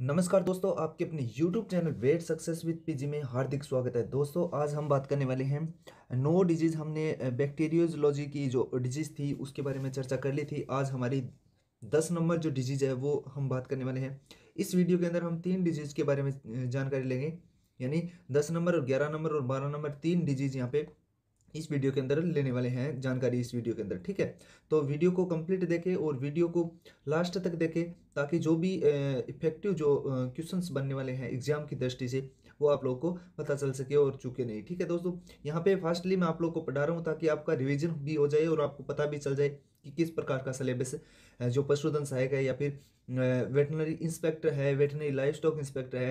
नमस्कार दोस्तों आपके अपने YouTube channel vet success with PG में हार्दिक स्वागत है दोस्तों आज हम बात करने वाले हैं नो डिजीज़ हमने बैक्टीरियोजोलॉजी की जो डिजीज़ थी उसके बारे में चर्चा कर ली थी आज हमारी दस नंबर जो डिजीज़ है वो हम बात करने वाले हैं इस वीडियो के अंदर हम तीन डिजीज़ के बारे में जानकारी लेंगे यानी दस नंबर और ग्यारह नंबर और बारह नंबर तीन डिजीज़ यहाँ पे इस वीडियो के अंदर लेने वाले हैं जानकारी इस वीडियो के अंदर ठीक है तो वीडियो को कंप्लीट देखें और वीडियो को लास्ट तक देखें ताकि जो भी इफेक्टिव जो क्वेश्चंस बनने वाले हैं एग्जाम की दृष्टि से वो आप लोग को पता चल सके और चूके नहीं ठीक है दोस्तों यहाँ पे फास्टली मैं आप लोग को पढ़ा रहा हूँ ताकि आपका रिविजन भी हो जाए और आपको पता भी चल जाए कि किस प्रकार का सिलेबस जो पशुधन सहायक है या फिर वेटनरी इंस्पेक्टर है वेटनरी लाइफ स्टॉक इंस्पेक्टर है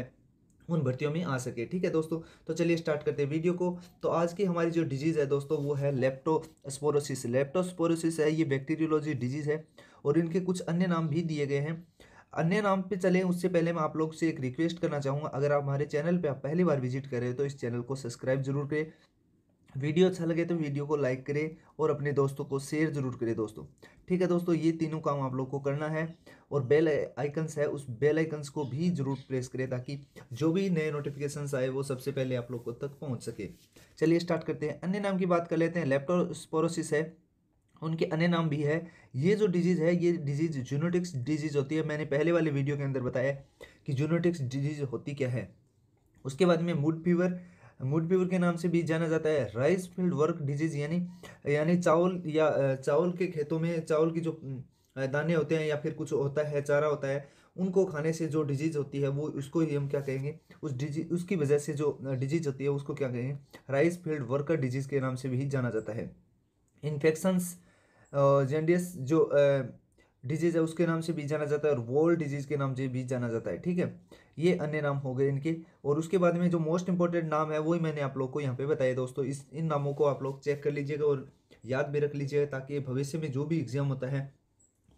उन भर्तियों में आ सके ठीक है दोस्तों तो चलिए स्टार्ट करते हैं वीडियो को तो आज की हमारी जो डिजीज़ है दोस्तों वो है लेप्टोस्पोरोसिस लेप्टोस्पोरोसिस है ये बैक्टीरियोलॉजी डिजीज़ है और इनके कुछ अन्य नाम भी दिए गए हैं अन्य नाम पे चले उससे पहले मैं आप लोग से एक रिक्वेस्ट करना चाहूँगा अगर आप हमारे चैनल पर आप पहली बार विजिट करें तो इस चैनल को सब्सक्राइब जरूर करें वीडियो अच्छा लगे तो वीडियो को लाइक करें और अपने दोस्तों को शेयर ज़रूर करें दोस्तों ठीक है दोस्तों ये तीनों काम आप लोग को करना है और बेल आइकन्स है उस बेल आइकन्स को भी ज़रूर प्रेस करें ताकि जो भी नए नोटिफिकेशंस आए वो सबसे पहले आप लोग को तक पहुंच सके चलिए स्टार्ट करते हैं अन्य नाम की बात कर लेते हैं लेप्टोस्पोरोसिस है उनके अन्य नाम भी है ये जो डिजीज़ है ये डिजीज़ जूनोटिक्स डिजीज़ होती है मैंने पहले वाले वीडियो के अंदर बताया कि जूनोटिक्स डिजीज़ होती क्या है उसके बाद में मूड फीवर मूड फीवर के नाम से भी जाना जाता है राइस फील्ड वर्क डिजीज यानी यानी चावल या चावल के खेतों में चावल की जो दाने होते हैं या फिर कुछ होता है चारा होता है उनको खाने से जो डिजीज होती है वो उसको ही हम क्या कहेंगे उस डिजीज उसकी वजह से जो डिजीज होती है उसको क्या कहेंगे राइस फील्ड वर्कर डिजीज के नाम से भी जाना जाता है इन्फेक्शंस जेंडियस जो डिजीज है उसके नाम से भी जाना जाता है और वोल्ड डिजीज के नाम से भी जाना जाता है ठीक है ये अन्य नाम हो गए इनके और उसके बाद में जो मोस्ट इंपॉर्टेंट नाम है वही मैंने आप लोग को यहाँ पे बताया दोस्तों इस इन नामों को आप लोग चेक कर लीजिएगा और याद भी रख लीजिएगा ताकि भविष्य में जो भी एग्जाम होता है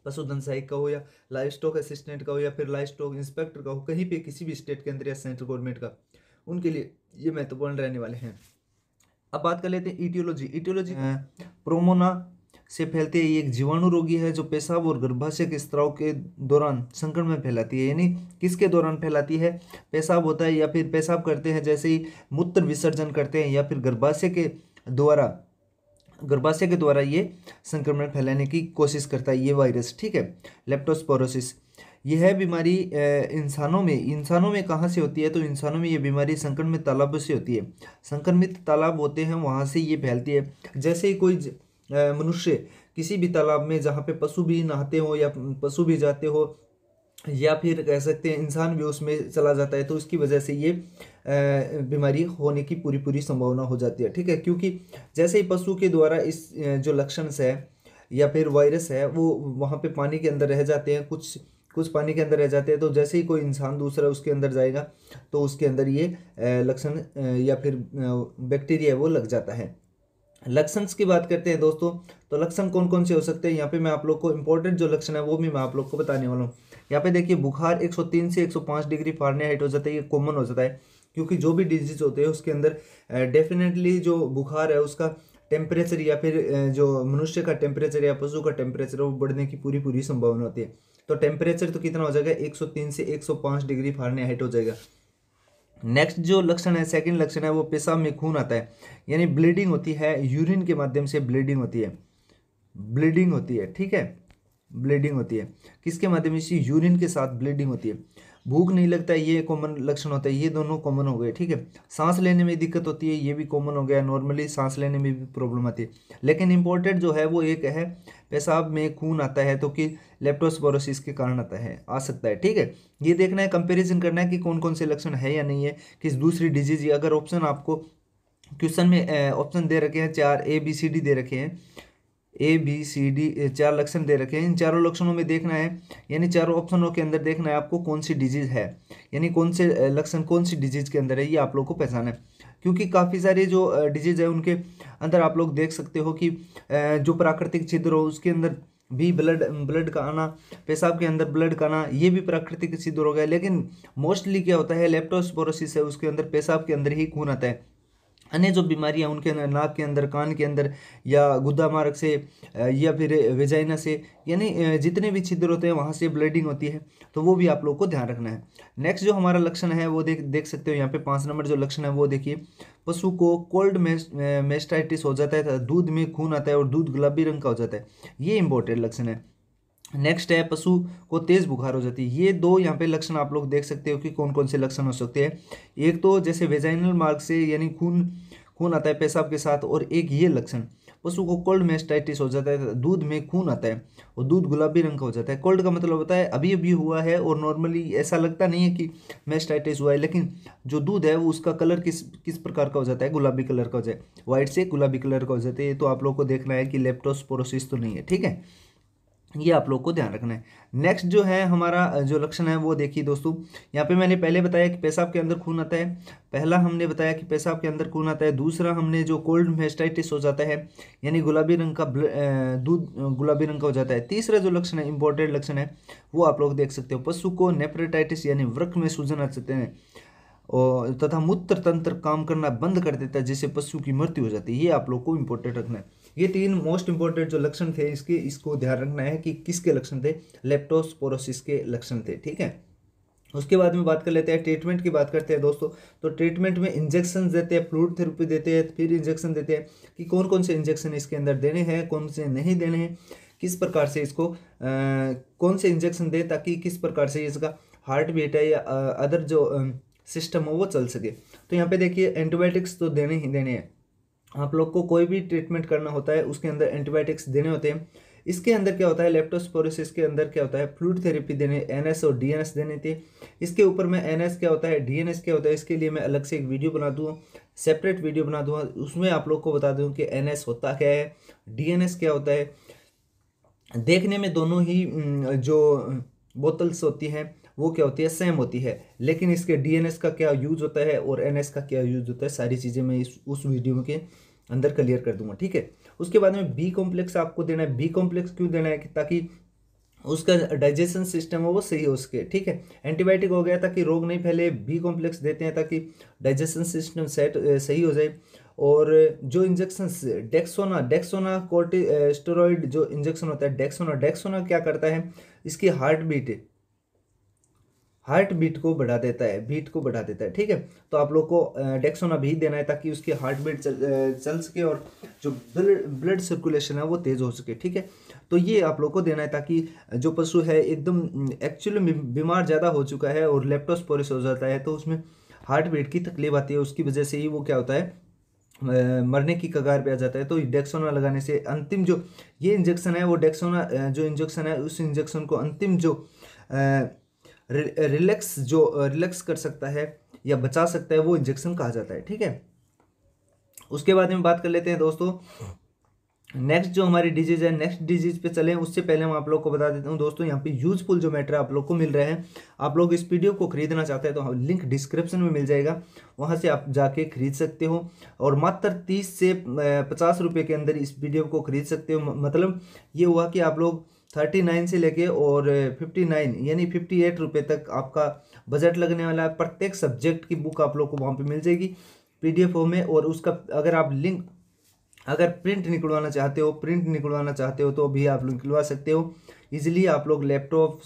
पशुधन सहायक का हो या लाइफ स्टॉक असिस्टेंट का हो या फिर लाइफ स्टॉक इंस्पेक्टर का हो कहीं पर किसी भी स्टेट के अंदर या सेंट्रल गवर्नमेंट का उनके लिए ये महत्वपूर्ण रहने वाले हैं अब बात कर लेते हैं ईटियोलॉजी ईटियोलॉजी प्रोमोना से फैलती है ये एक जीवाणु रोगी है जो पेशाब और गर्भाशय के स्त्राव के दौरान संक्रमण में फैलाती है यानी किसके दौरान फैलाती है पेशाब होता है या फिर पेशाब करते हैं जैसे ही मूत्र विसर्जन करते हैं या फिर गर्भाशय के द्वारा गर्भाशय के द्वारा ये संक्रमण फैलाने की कोशिश करता है ये वायरस ठीक है लेप्टोस्पोरोसिस यह बीमारी इंसानों में इंसानों में कहाँ से होती है तो इंसानों में ये बीमारी संक्रमित तालाबों से होती है संक्रमित तालाब होते हैं वहाँ से ये फैलती है जैसे ही कोई मनुष्य किसी भी तालाब में जहाँ पे पशु भी नहाते हो या पशु भी जाते हो या फिर कह सकते हैं इंसान भी उसमें चला जाता है तो उसकी वजह से ये बीमारी होने की पूरी पूरी संभावना हो जाती है ठीक है क्योंकि जैसे ही पशु के द्वारा इस जो लक्षण है या फिर वायरस है वो वहाँ पे पानी के अंदर रह जाते हैं कुछ कुछ पानी के अंदर रह जाते हैं तो जैसे ही कोई इंसान दूसरा उसके अंदर जाएगा तो उसके अंदर ये लक्षण या फिर बैक्टीरिया वो लग जाता है लक्षण की बात करते हैं दोस्तों तो लक्षण कौन कौन से हो सकते हैं यहाँ पे मैं आप लोग को इंपॉर्टेंट जो लक्षण है वो भी मैं आप लोग को बताने वाला हूँ यहाँ पे देखिए बुखार 103 से 105 डिग्री हाइट हो जाता है ये कॉमन हो जाता है क्योंकि जो भी डिजीज होते हैं उसके अंदर डेफिनेटली जो बुखार है उसका टेम्परेचर या फिर जो मनुष्य का टेम्परेचर या पशु का टेम्परेचर वो बढ़ने की पूरी पूरी संभावना होती है तो टेम्परेचर तो कितना हो जाएगा एक से एक डिग्री फारने हो जाएगा नेक्स्ट जो लक्षण है सेकंड लक्षण है वो पेशाब में खून आता है यानी ब्लीडिंग होती है यूरिन के माध्यम से ब्लीडिंग होती है ब्लीडिंग होती है ठीक है ब्लीडिंग होती है किसके माध्यम से यूरिन के साथ ब्लीडिंग होती है भूख नहीं लगता है ये कॉमन लक्षण होता है ये दोनों कॉमन हो गए ठीक है सांस लेने में दिक्कत होती है ये भी कॉमन हो गया नॉर्मली सांस लेने में भी प्रॉब्लम आती है लेकिन इम्पोर्टेंट जो है वो एक है पेशाब में खून आता है तो कि लेप्टोस्पोरोसिस के कारण आता है आ सकता है ठीक है ये देखना है कंपेरिजन करना है कि कौन कौन से लक्षण है या नहीं है किस दूसरी डिजीज अगर ऑप्शन आपको क्वेश्चन में ऑप्शन दे रखे हैं चार ए बी सी डी दे रखे हैं ए बी सी डी चार लक्षण दे रखे हैं इन चारों लक्षणों में देखना है यानी चारों ऑप्शनों के अंदर देखना है आपको कौन सी डिजीज़ है यानी कौन से लक्षण कौन सी डिजीज़ के अंदर है ये आप लोग को पहचाना है क्योंकि काफ़ी सारे जो डिजीज़ है उनके अंदर आप लोग देख सकते हो कि जो प्राकृतिक छिद्र हो उसके अंदर भी ब्लड ब्लड का आना पेशाब के अंदर ब्लड का आना ये भी प्राकृतिक सिद्ध हो गया लेकिन मोस्टली क्या होता है लेप्टोस्पोरोसिस है उसके अंदर पेशाब के अंदर ही खून आता है अन्य जो बीमारियां उनके अंदर नाक के अंदर कान के अंदर या गुदा मार्ग से या फिर वेजाइना से यानी जितने भी छिद्र होते हैं वहाँ से ब्लीडिंग होती है तो वो भी आप लोग को ध्यान रखना है नेक्स्ट जो हमारा लक्षण है वो देख देख सकते हो यहाँ पे पाँच नंबर जो लक्षण है वो देखिए पशु को कोल्ड मेस्टाइटिस हो जाता है दूध में खून आता है और दूध गुलाबी रंग का हो जाता है ये इंपॉर्टेंट लक्षण है नेक्स्ट है पशु को तेज़ बुखार हो जाती है ये दो यहाँ पे लक्षण आप लोग देख सकते हो कि कौन कौन से लक्षण हो सकते हैं एक तो जैसे वेजाइनल मार्ग से यानी खून खून आता है पेशाब के साथ और एक ये लक्षण पशु को कोल्ड मेस्टाइटिस हो जाता है दूध में खून आता है और दूध गुलाबी रंग का हो जाता है कोल्ड का मतलब होता है अभी अभी हुआ है और नॉर्मली ऐसा लगता नहीं है कि मेस्टाइटिस हुआ है लेकिन जो दूध है वो उसका कलर किस किस प्रकार का हो जाता है गुलाबी कलर का हो जाए वाइट से गुलाबी कलर का हो जाता है ये तो आप लोग को देखना है कि लेप्टोस्पोरोसिस तो नहीं है ठीक है ये आप लोग को ध्यान रखना है नेक्स्ट जो है हमारा जो लक्षण है वो देखिए दोस्तों यहाँ पे मैंने पहले बताया कि पेशाब के अंदर खून आता है पहला हमने बताया कि पेशाब के अंदर खून आता है दूसरा हमने जो कोल्ड मेस्टाइटिस हो जाता है यानी गुलाबी रंग का दूध गुलाबी रंग का हो जाता है तीसरा जो लक्षण है इंपॉर्टेंट लक्षण है वो आप लोग देख सकते हो पशु को नेप्रेटाइटिस यानी वृक्ष में सूजन आ सकते हैं और तथा मूत्र तंत्र काम करना बंद कर देता है जिससे पशु की मृत्यु हो जाती है ये आप लोग को इम्पोर्टेंट रखना है ये तीन मोस्ट इंपॉर्टेंट जो लक्षण थे इसके इसको ध्यान रखना है कि किसके लक्षण थे लेप्टोस्पोरोसिस के लक्षण थे ठीक है उसके बाद में बात कर लेते हैं ट्रीटमेंट की बात करते हैं दोस्तों तो ट्रीटमेंट में इंजेक्शन देते हैं फ्लूड थेरेपी देते हैं फिर इंजेक्शन देते हैं कि कौन कौन से इंजेक्शन इसके अंदर देने हैं कौन से नहीं देने हैं किस प्रकार से इसको आ, कौन से इंजेक्शन दे ताकि किस प्रकार से इसका हार्ट बीट है या अदर जो सिस्टम हो वो चल सके तो यहाँ पे देखिए एंटीबायोटिक्स तो देने ही देने हैं आप लोग को कोई भी ट्रीटमेंट करना होता है उसके अंदर एंटीबायोटिक्स देने होते हैं इसके अंदर क्या होता है लेप्टोस्पोरोसिस के अंदर क्या होता है फ्लूड थेरेपी देने एनएस और डीएनएस देने थे इसके ऊपर मैं एनएस क्या होता है डीएनएस क्या होता है इसके लिए मैं अलग से एक वीडियो बना दूँ सेपरेट वीडियो बना दूँ उसमें आप लोग को बता दूँ कि एन होता क्या है डी क्या होता है देखने में दोनों ही जो बोतल्स होती हैं वो क्या होती है सेम होती है लेकिन इसके डीएनएस का क्या यूज़ होता है और एनएस का क्या यूज़ होता है सारी चीज़ें मैं इस उस वीडियो के अंदर क्लियर कर दूंगा ठीक है उसके बाद में बी कॉम्प्लेक्स आपको देना है बी कॉम्प्लेक्स क्यों देना है ताकि उसका डाइजेशन सिस्टम हो वो सही हो सके ठीक है एंटीबायोटिक हो गया ताकि रोग नहीं फैले बी कॉम्प्लेक्स देते हैं ताकि डाइजेशन सिस्टम सेट सही हो जाए और जो injection Dexona Dexona corticosteroid जो इंजेक्शन होता है डेक्सोना डेक्सोना क्या करता है इसकी हार्ट बीट हार्ट बीट को बढ़ा देता है बीट को बढ़ा देता है ठीक है तो आप लोग को डेक्सोन अभी देना है ताकि उसकी हार्ट बीट चल, चल सके और जो ब्लड ब्लड सर्कुलेशन है वो तेज़ हो सके ठीक है तो ये आप लोग को देना है ताकि जो पशु है एकदम एक्चुअली बीमार ज़्यादा हो चुका है और लेप्टोस्पोरिस हो जाता है तो उसमें हार्ट बीट की तकलीफ आती है उसकी वजह से ही वो क्या होता है मरने की कगार पे आ जाता है तो डेक्सोना लगाने से अंतिम जो ये इंजेक्शन है वो डेक्सोना जो इंजेक्शन है उस इंजेक्शन को अंतिम जो रिलैक्स जो रिलैक्स कर सकता है या बचा सकता है वो इंजेक्शन कहा जाता है ठीक है उसके बाद में बात कर लेते हैं दोस्तों नेक्स्ट जो हमारी डिजीज है नेक्स्ट डिजीज पे चलें उससे पहले मैं आप लोग को बता देता हूँ दोस्तों यहाँ पे यूजफुल जो मैटर आप लोग को मिल रहे हैं आप लोग इस वीडियो को खरीदना चाहते हैं तो लिंक हाँ, डिस्क्रिप्शन में मिल जाएगा वहाँ से आप जाके खरीद सकते हो और मात्र तीस से पचास रुपये के अंदर इस वीडियो को खरीद सकते हो मतलब ये हुआ कि आप लोग थर्टी नाइन से लेके और फिफ्टी नाइन यानी फिफ्टी एट रुपये तक आपका बजट लगने वाला है प्रत्येक सब्जेक्ट की बुक आप लोग को वहाँ पे मिल जाएगी पीडीएफ फॉर्म में और उसका अगर आप लिंक अगर प्रिंट निकलवाना चाहते हो प्रिंट निकलवाना चाहते हो तो भी आप लोग निकलवा सकते हो ईजिली आप लोग लैपटॉप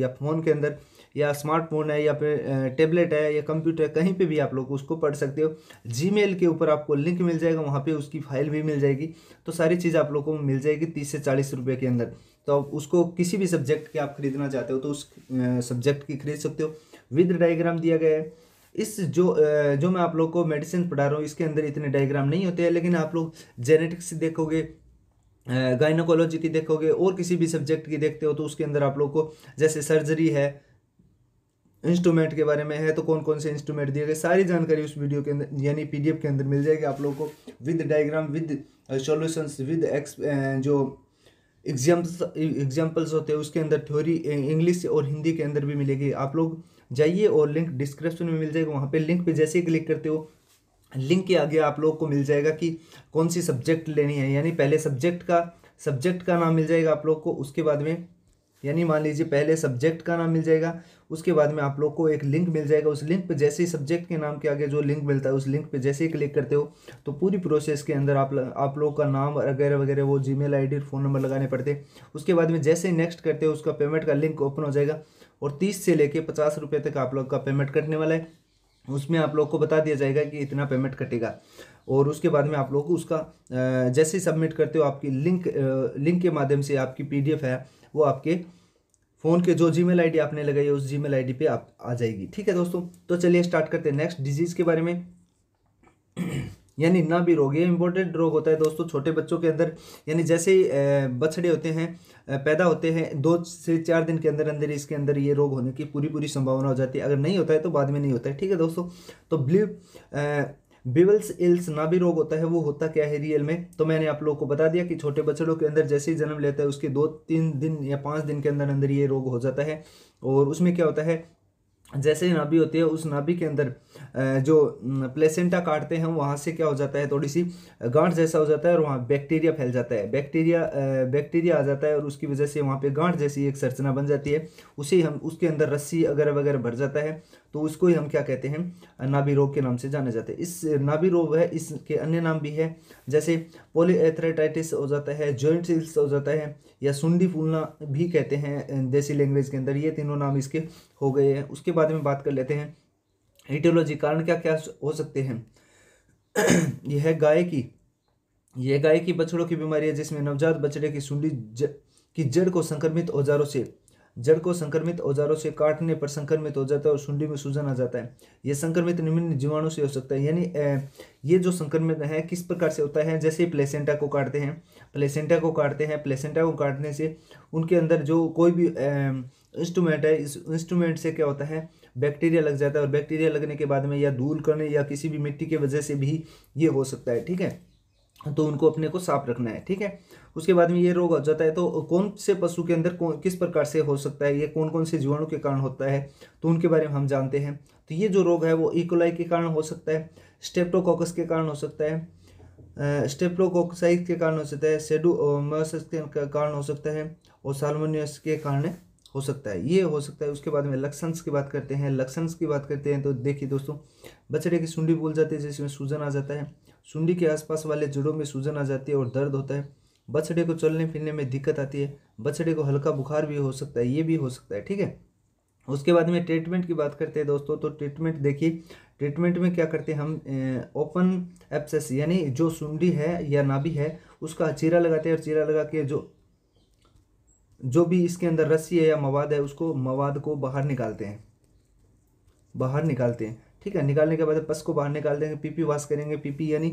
या फ़ोन के अंदर या स्मार्टफोन है या फिर टेबलेट है या कंप्यूटर है कहीं पे भी आप लोग उसको पढ़ सकते हो जीमेल के ऊपर आपको लिंक मिल जाएगा वहाँ पे उसकी फाइल भी मिल जाएगी तो सारी चीज़ आप लोग को मिल जाएगी तीस से चालीस रुपये के अंदर तो आप उसको किसी भी सब्जेक्ट के आप खरीदना चाहते हो तो उस सब्जेक्ट की खरीद सकते हो विद डायग्राम दिया गया है इस जो जो मैं आप लोग को मेडिसिन पढ़ा रहा हूँ इसके अंदर इतने डायग्राम नहीं होते हैं लेकिन आप लोग जेनेटिक्स देखोगे गाइनोकोलॉजी की देखोगे और किसी भी सब्जेक्ट की देखते हो तो उसके अंदर आप लोग को जैसे सर्जरी है इंस्ट्रूमेंट के बारे में है तो कौन कौन से इंस्ट्रूमेंट दिए गए सारी जानकारी उस वीडियो के अंदर यानी पीडीएफ के अंदर मिल जाएगी आप लोगों को with diagram with solutions with एक्स जो एग्जाम्पल्स एग्जाम्पल्स होते हैं उसके अंदर थ्योरी इंग्लिश और हिंदी के अंदर भी मिलेगी आप लोग जाइए और लिंक डिस्क्रिप्शन में मिल जाएगा वहाँ पे लिंक पे जैसे ही क्लिक करते हो लिंक के आगे आप लोग को मिल जाएगा कि कौन सी सब्जेक्ट लेनी है यानी पहले सब्जेक्ट का सब्जेक्ट का नाम मिल जाएगा आप लोग को उसके बाद में यानी मान लीजिए पहले सब्जेक्ट का नाम मिल जाएगा उसके बाद में आप लोग को एक लिंक मिल जाएगा उस लिंक पे जैसे ही सब्जेक्ट के नाम के आगे जो लिंक मिलता है उस लिंक पे जैसे ही क्लिक करते हो तो पूरी प्रोसेस के अंदर आप आप लोगों का नाम वगैरह वगैरह वो जी मेल फ़ोन नंबर लगाने पड़ते उसके बाद में जैसे ही नेक्स्ट करते हो उसका पेमेंट का लिंक ओपन हो जाएगा और तीस से लेके पचास रुपये तक आप लोग का पेमेंट कटने वाला है उसमें आप लोग को बता दिया जाएगा कि इतना पेमेंट कटेगा और उसके बाद में आप लोग उसका जैसे ही सबमिट करते हो आपकी लिंक लिंक के माध्यम से आपकी पीडीएफ है वो आपके फ़ोन के जो जीमेल आईडी आपने लगाई है उस जीमेल आईडी पे आप आ जाएगी ठीक है दोस्तों तो चलिए स्टार्ट करते हैं नेक्स्ट डिजीज़ के बारे में यानी ना भी रोग ये इंपॉर्टेंट रोग होता है दोस्तों छोटे बच्चों के अंदर यानी जैसे ही बछड़े होते हैं पैदा होते हैं दो से चार दिन के अंदर अंदर इसके अंदर ये रोग होने की पूरी पूरी संभावना हो जाती है अगर नहीं होता है तो बाद में नहीं होता है ठीक है दोस्तों तो ब्लू बिवल्स इल्स नाभि रोग होता है वो होता क्या है रियल में तो मैंने आप लोगों को बता दिया कि छोटे बच्चों के अंदर जैसे ही जन्म लेता है उसके दो तीन दिन या पाँच दिन के अंदर अंदर ये रोग हो जाता है और उसमें क्या होता है जैसे ही नाभि होती है उस नाभि के अंदर जो प्लेसेंटा काटते हैं वहाँ से क्या हो जाता है थोड़ी सी गांठ जैसा हो जाता है और वहाँ बैक्टीरिया फैल जाता है बैक्टीरिया बैक्टीरिया आ जाता है और उसकी वजह से वहाँ पे गांठ जैसी एक संरचना बन जाती है उसे हम उसके अंदर रस्सी अगर वगैरह भर जाता है तो उसको ही हम क्या कहते हैं नाभि रोग के नाम से जाने जाते हैं इस नाभि रोग है इसके अन्य नाम भी है जैसे पोलीएथराइटिस हो जाता है जॉइंट सिल्स हो जाता है या सुंडी फूलना भी कहते हैं देसी लैंग्वेज के अंदर ये तीनों नाम इसके हो गए हैं उसके बाद में बात कर लेते हैं एटियोलॉजी कारण क्या क्या हो सकते हैं यह है गाय की यह गाय की बछड़ों की बीमारी है जिसमें नवजात बछड़े की सुंडी ज, की जड़ को संक्रमित औजारों से जड़ को संक्रमित औजारों से काटने पर संक्रमित हो जाता है और सुंडी में सूजन आ जाता है यह संक्रमित निम्न जीवाणु से हो सकता है यानी ये जो संक्रमित है किस प्रकार से होता है जैसे प्लेसेंटा को काटते हैं प्लेसेंटा को काटते हैं प्लेसेंटा को काटने से उनके अंदर जो कोई भी इंस्ट्रूमेंट है इस इंस्ट्रूमेंट से क्या होता है बैक्टीरिया लग जाता है और बैक्टीरिया लगने के बाद में या धूल करने या किसी भी मिट्टी के वजह से भी ये हो सकता है ठीक है तो उनको अपने को साफ रखना है ठीक है उसके बाद में ये रोग हो जाता है तो कौन से पशु के अंदर कौन किस प्रकार से हो सकता है ये कौन कौन से जीवाणु के कारण होता है तो उनके बारे में हम जानते हैं तो ये जो रोग है वो इकोलाई e. के कारण हो सकता है स्टेप्टोकोकस के कारण हो सकता है स्टेप्टोकॉकसाइज के कारण हो सकता है सेडूमोसिस के कारण हो सकता है और सालमोनियस के कारण हो सकता है ये हो सकता है उसके बाद में लक्षण की बात करते हैं लक्षण की बात करते हैं तो देखिए दोस्तों बछड़े की सुंडी बोल जाती है जिसमें सूजन आ जाता है सुंडी के आसपास वाले जड़ों में सूजन आ जाती है और दर्द होता है बछड़े को चलने फिरने में दिक्कत आती है बछड़े को हल्का बुखार भी हो सकता है ये भी हो सकता है ठीक है उसके बाद में ट्रीटमेंट की बात करते हैं दोस्तों तो ट्रीटमेंट देखिए ट्रीटमेंट में क्या करते हैं हम ओपन एप्सेस यानी जो सुंडी है या नाभि है उसका चीरा लगाते हैं और चीरा लगा के जो जो भी इसके अंदर रस्सी है या मवाद है उसको मवाद को बाहर निकालते हैं बाहर निकालते हैं ठीक है निकालने के बाद पस को बाहर निकाल देंगे पीपी वाश करेंगे पीपी यानी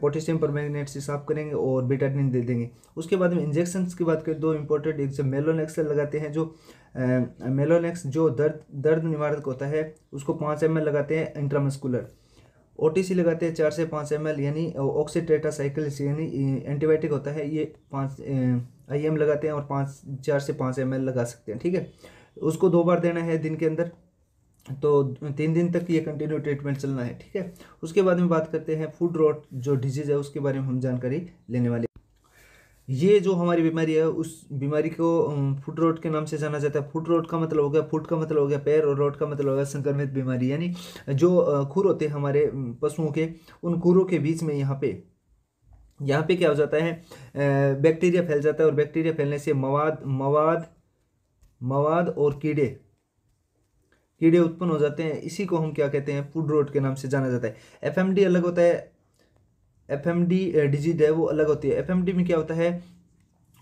पोटेशियम पर से साफ करेंगे और बेटाडिन दे देंगे उसके बाद में इंजेक्शन की बात करें दो इंपॉर्टेंट एक मेलोनेक्स लगाते हैं जो मेलोनेक्स जो दर्द दर्द निवारक होता है उसको पाँच एम लगाते हैं इंट्रामस्कुलर ओ लगाते हैं चार से पाँच एम यानी साइकिल यानी एंटीबायोटिक होता है ये पाँच आई लगाते हैं और पाँच चार से पाँच एम लगा सकते हैं ठीक है उसको दो बार देना है दिन के अंदर तो तीन दिन तक ये कंटिन्यू ट्रीटमेंट चलना है ठीक है उसके बाद में बात करते हैं फूड रॉट जो डिजीज़ है उसके बारे में हम जानकारी लेने वाले ये जो हमारी बीमारी है उस बीमारी को फूड रोड के नाम से जाना जाता है फूड रोड का मतलब हो गया फूड का मतलब हो गया पैर और रोड का मतलब हो गया संक्रमित बीमारी यानी जो खुर होते हैं हमारे पशुओं के उन खुरों के बीच में यहाँ पे यहाँ पे क्या हो जाता है बैक्टीरिया फैल जाता है और बैक्टीरिया फैलने से मवाद मवाद मवाद और कीड़े कीड़े उत्पन्न हो जाते हैं इसी को हम क्या कहते हैं फूड रोड के नाम से जाना जाता है एफ अलग होता है एफ डिजीज है वो अलग होती है एफ में क्या होता है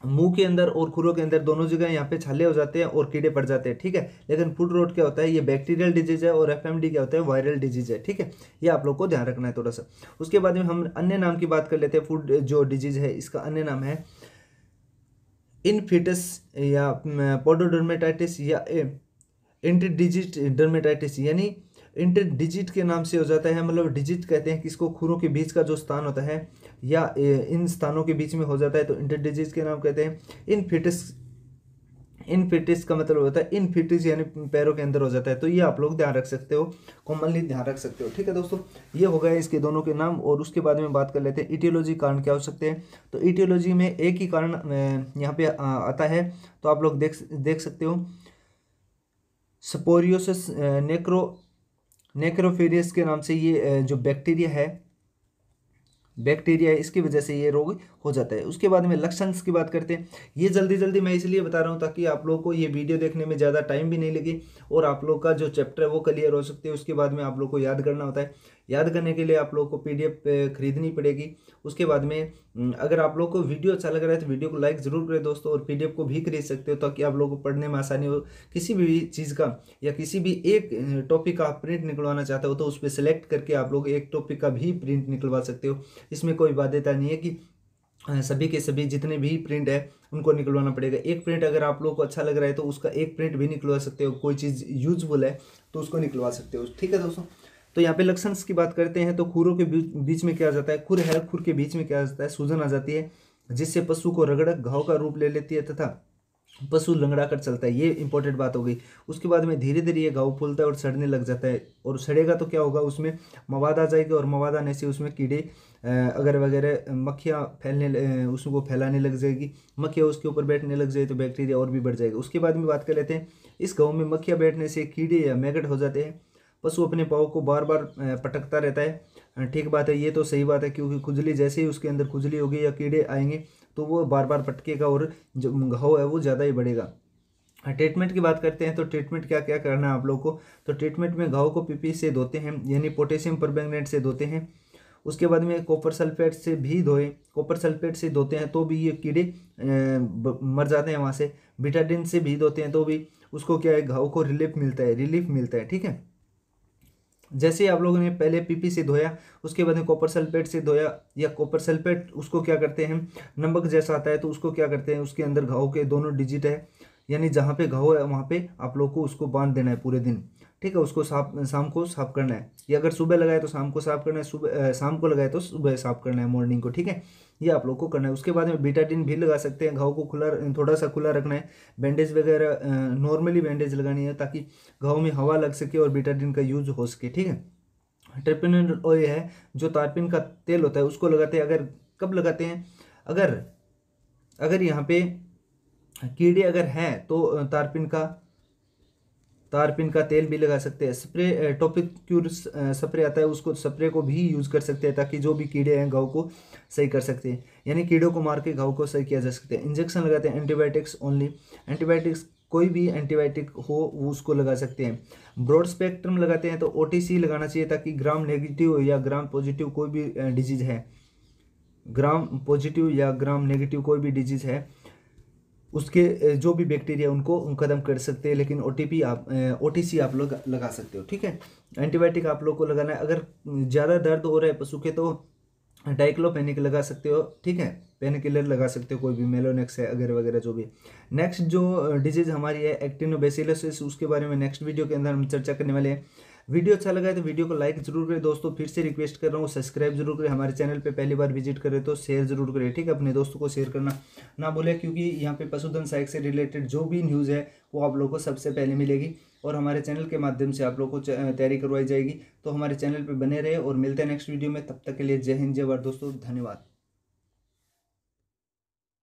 मुंह के अंदर और खुरों के अंदर दोनों जगह यहाँ पे छाले हो जाते हैं और कीड़े पड़ जाते हैं ठीक है लेकिन फूड रोड क्या होता है ये बैक्टीरियल डिजीज है और एफ क्या होता है वायरल डिजीज है ठीक है ये आप लोग को ध्यान रखना है थोड़ा सा उसके बाद में हम अन्य नाम की बात कर लेते हैं फूड जो डिजीज है इसका अन्य नाम है इनफिटस या पोडोडर्मेटाइटिस या इंटर डिजिट डर्मेटाइटिस यानी इंटर डिजिट के नाम से हो जाता है मतलब डिजिट कहते हैं कि इसको खुरों के बीच का जो स्थान होता है या इन स्थानों के बीच में हो जाता है तो इंटर डिजिट के नाम कहते हैं इन फिटिस इन फिटिस का मतलब होता है इन फिटिस यानी पैरों के अंदर हो जाता है तो ये आप लोग ध्यान रख सकते हो कॉमनली ध्यान रख सकते हो ठीक है दोस्तों ये हो गया इसके दोनों के नाम और उसके बाद में बात कर लेते हैं इटियोलॉजी कारण क्या हो सकते हैं तो इटियोलॉजी में एक ही कारण यहाँ पे आता है तो आप लोग देख देख सकते हो स्पोरियोसिस नेक्रो नेक्रोफेरियस के नाम से ये जो बैक्टीरिया है बैक्टीरिया इसकी वजह से ये रोग हो जाता है उसके बाद में लक्षण की बात करते हैं ये जल्दी जल्दी मैं इसलिए बता रहा हूँ ताकि आप लोग को ये वीडियो देखने में ज़्यादा टाइम भी नहीं लगे और आप लोग का जो चैप्टर है वो क्लियर हो सकते हैं उसके बाद में आप लोग को याद करना होता है याद करने के लिए आप लोग को पीडीएफ खरीदनी पड़ेगी उसके बाद में अगर आप लोग को वीडियो अच्छा लग रहा है तो वीडियो को लाइक ज़रूर करें दोस्तों और पीडीएफ को भी खरीद सकते हो ताकि आप लोग को पढ़ने में आसानी हो किसी भी चीज़ का या किसी भी एक टॉपिक का प्रिंट निकलवाना चाहते हो तो उस पर सेलेक्ट करके आप लोग एक टॉपिक का भी प्रिंट निकलवा सकते हो इसमें कोई बाध्यता नहीं है कि सभी के सभी जितने भी प्रिंट है उनको निकलवाना पड़ेगा एक प्रिंट अगर आप लोग को अच्छा लग रहा है तो उसका एक प्रिंट भी निकलवा सकते हो कोई चीज़ यूजफुल है तो उसको निकलवा सकते हो ठीक है दोस्तों तो यहाँ पे लक्षण की बात करते हैं तो खुरों के बीच में क्या आ जाता है खुर है खुर के बीच में क्या आ जाता है सूजन आ जाती है जिससे पशु को रगड़क घाव का रूप ले लेती है तथा पशु लंगड़ा कर चलता है ये इंपॉर्टेंट बात हो गई उसके बाद में धीरे धीरे ये घाव फूलता है और सड़ने लग जाता है और सड़ेगा तो क्या होगा उसमें मवाद आ जाएगा और मवाद आने से उसमें कीड़े अगर वगैरह मक्खियाँ फैलने उसको फैलाने लग जाएगी मक्खियाँ उसके ऊपर बैठने लग जाए तो बैक्टीरिया और भी बढ़ जाएगा उसके बाद में बात कर लेते हैं इस गाँव में मक्खियाँ बैठने से कीड़े या मैगट हो जाते हैं पशु अपने पाओ को बार बार पटकता रहता है ठीक बात है ये तो सही बात है क्योंकि खुजली जैसे ही उसके अंदर खुजली होगी या कीड़े आएंगे तो वो बार बार पटकेगा और जो घाव है वो ज़्यादा ही बढ़ेगा ट्रीटमेंट की बात करते हैं तो ट्रीटमेंट क्या क्या करना है आप लोगों को तो ट्रीटमेंट में घाव को पीपी से धोते हैं यानी पोटेशियम परबैंगनेट से धोते हैं उसके बाद में कॉपर सल्फेट से भी धोएं कॉपर सल्फेट से धोते हैं तो भी ये कीड़े मर जाते हैं वहाँ से बिटाडिन से भी धोते हैं तो भी उसको क्या है घाव को रिलीफ मिलता है रिलीफ मिलता है ठीक है जैसे आप लोगों ने पहले पीपी से धोया उसके बाद में कॉपर सल्फेट से धोया या कॉपर सल्फेट उसको क्या करते हैं नमक जैसा आता है तो उसको क्या करते हैं उसके अंदर घाव के दोनों डिजिट है यानी जहाँ पे घाव है वहाँ पे आप लोग को उसको बांध देना है पूरे दिन ठीक है उसको साफ शाम को साफ करना है या अगर सुबह लगाए तो शाम को साफ करना है सुबह शाम को लगाए तो सुबह साफ करना है मॉर्निंग को ठीक है ये आप लोग को करना है उसके बाद में बीटाडिन भी लगा सकते हैं घाव को खुला थोड़ा सा खुला रखना है बैंडेज वगैरह नॉर्मली बैंडेज लगानी है ताकि घाव में हवा लग सके और बीटाडिन का यूज हो सके ठीक है ट्रिपिन ऑयल है जो तारपिन का तेल होता है उसको लगाते हैं अगर कब लगाते हैं अगर अगर यहाँ पे कीड़े अगर हैं तो तारपिन का तारपिन का तेल भी लगा सकते हैं स्प्रे टॉपिक क्यूर स्प्रे आता है उसको स्प्रे को भी यूज़ कर सकते हैं ताकि जो भी कीड़े हैं घाव को सही कर सकते हैं यानी कीड़ों को मार के घाव को सही किया जा सकता है इंजेक्शन लगाते हैं एंटीबायोटिक्स ओनली एंटीबायोटिक्स कोई भी एंटीबायोटिक हो वो उसको लगा सकते हैं ब्रॉड स्पेक्ट्रम लगाते हैं तो ओ लगाना चाहिए ताकि ग्राम नेगेटिव या ग्राम पॉजिटिव कोई भी डिजीज़ है ग्राम पॉजिटिव या ग्राम नेगेटिव कोई भी डिजीज़ है उसके जो भी बैक्टीरिया उनको ख़त्म कर सकते हैं लेकिन ओ आप ओ आप लोग लगा सकते हो ठीक है एंटीबायोटिक आप लोग को लगाना है अगर ज़्यादा दर्द हो रहा है पशु के तो डाइक्लोपेनिक लगा सकते हो ठीक है पेन किलर लगा सकते हो कोई भी मेलोनेक्स है अगर वगैरह जो भी नेक्स्ट जो डिजीज़ हमारी है एक्टिनोबेसिलोसिस उसके बारे में नेक्स्ट वीडियो के अंदर हम चर्चा करने वाले हैं वीडियो अच्छा लगा है तो वीडियो को लाइक जरूर करें दोस्तों फिर से रिक्वेस्ट कर रहा हूँ सब्सक्राइब जरूर करें हमारे चैनल पर पहली बार विजिट करें तो शेयर जरूर करें ठीक है अपने दोस्तों को शेयर करना ना बोले क्योंकि यहाँ पे पशुधन सहायक से रिलेटेड जो भी न्यूज़ है वो आप लोग को सबसे पहले मिलेगी और हमारे चैनल के माध्यम से आप लोग को तैयारी करवाई जाएगी तो हमारे चैनल पर बने रहे और मिलते हैं नेक्स्ट वीडियो में तब तक के लिए जय हिंद जय भारत दोस्तों धन्यवाद